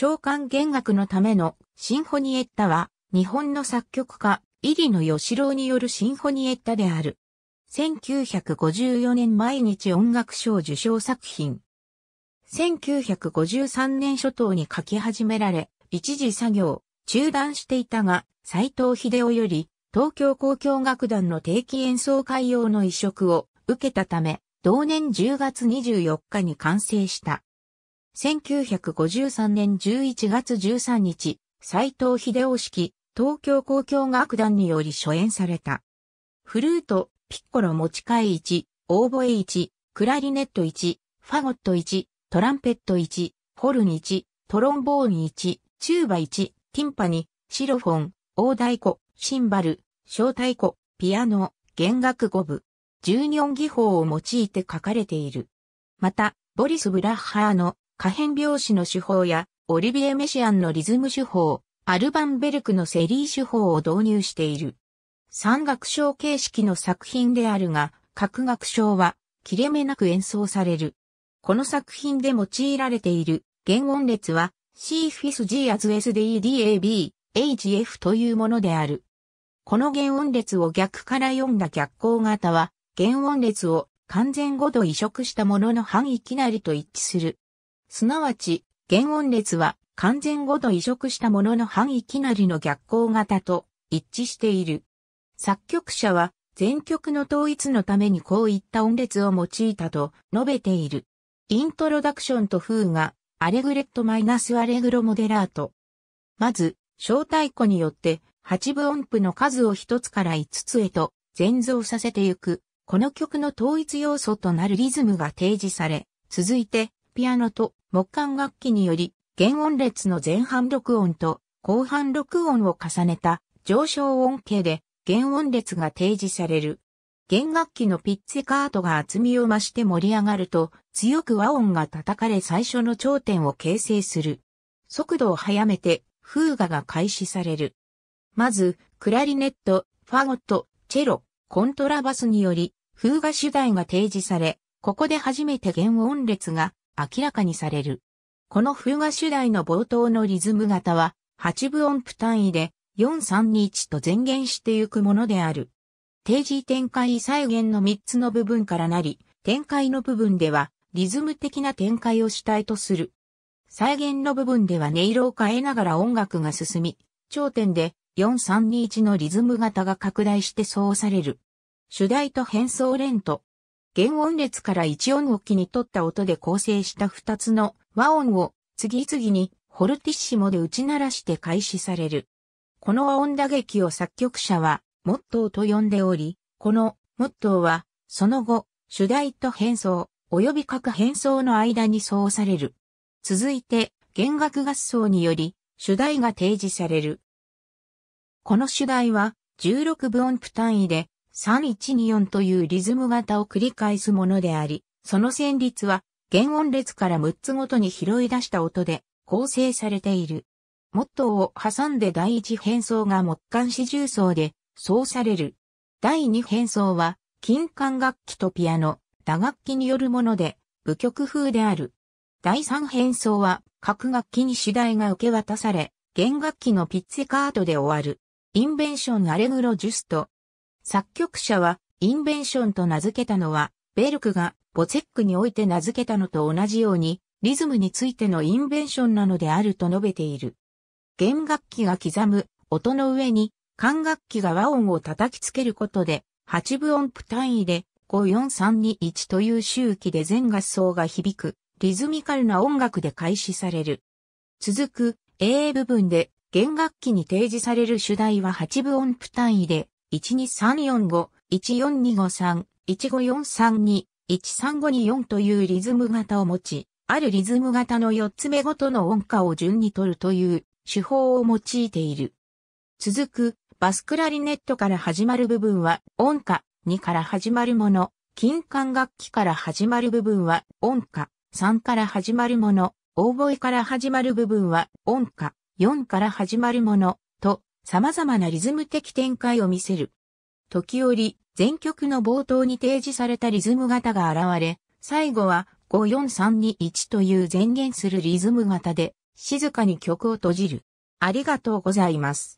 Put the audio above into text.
召喚弦楽のためのシンフォニエッタは、日本の作曲家、入野義郎によるシンフォニエッタである。1954年毎日音楽賞受賞作品。1953年初頭に書き始められ、一時作業、中断していたが、斎藤秀夫より、東京交響楽団の定期演奏会用の移植を受けたため、同年10月24日に完成した。1953年11月13日、斎藤秀夫式、東京公共楽団により初演された。フルート、ピッコロ持ち替え1、オーボエ1、クラリネット1、ファゴット1、トランペット1、ホルン1、トロンボーン1、チューバ1、ティンパニ、シロフォン、大太鼓、シンバル、小太鼓、ピアノ、弦楽5部、1音技法を用いて書かれている。また、ボリス・ブラッハーの可変拍子の手法や、オリビエ・メシアンのリズム手法、アルバンベルクのセリー手法を導入している。三楽章形式の作品であるが、各楽章は切れ目なく演奏される。この作品で用いられている原音列は C フィス G アズ S D D A B H F というものである。この原音列を逆から読んだ逆光型は、原音列を完全語度移植したもののいきなりと一致する。すなわち、原音列は完全語と移植したものの範いきなりの逆行型と一致している。作曲者は全曲の統一のためにこういった音列を用いたと述べている。イントロダクションと風がアレグレットマイナスアレグロモデラート。まず、小太鼓によって八分音符の数を一つから五つへと全増させていく、この曲の統一要素となるリズムが提示され、続いてピアノと木管楽器により、弦音列の前半録音と後半録音を重ねた上昇音形で弦音列が提示される。弦楽器のピッツェカートが厚みを増して盛り上がると強く和音が叩かれ最初の頂点を形成する。速度を速めて風雅が開始される。まず、クラリネット、ファゴット、チェロ、コントラバスにより風雅主題が提示され、ここで初めて弦音列が明らかにされる。この風画主題の冒頭のリズム型は、8分音符単位で、4321と前言してゆくものである。定時展開再現の3つの部分からなり、展開の部分では、リズム的な展開を主体とする。再現の部分では音色を変えながら音楽が進み、頂点で4321のリズム型が拡大してそうされる。主題と変奏連と弦音列から1音を気に取った音で構成した2つの和音を次々にホルティッシモで打ち鳴らして開始される。この和音打撃を作曲者はモットーと呼んでおり、このモットーはその後主題と変装及び各変装の間に奏される。続いて弦楽合奏により主題が提示される。この主題は16分音符単位で3-1-2-4というリズム型を繰り返すものであり、その旋律は、弦音列から6つごとに拾い出した音で構成されている。モットーを挟んで第一変奏が木管四重奏で、そうされる。第二変奏は、金管楽器とピアノ、打楽器によるもので、部曲風である。第三変奏は、各楽器に次第が受け渡され、弦楽器のピッツェカートで終わる。インベンションアレグロジュスト、作曲者はインベンションと名付けたのは、ベルクがボツェックにおいて名付けたのと同じように、リズムについてのインベンションなのであると述べている。弦楽器が刻む音の上に管楽器が和音を叩きつけることで、8分音符単位で54321という周期で全合奏が響く、リズミカルな音楽で開始される。続く A 部分で弦楽器に提示される主題は8分音符単位で12345、14253、15432、13524というリズム型を持ち、あるリズム型の4つ目ごとの音歌を順に取るという手法を用いている。続く、バスクラリネットから始まる部分は音歌2から始まるもの、金管楽器から始まる部分は音歌3から始まるもの、オーボエから始まる部分は音歌4から始まるものと様々なリズム的展開を見せる。時折、全曲の冒頭に提示されたリズム型が現れ、最後は54321という前言するリズム型で、静かに曲を閉じる。ありがとうございます。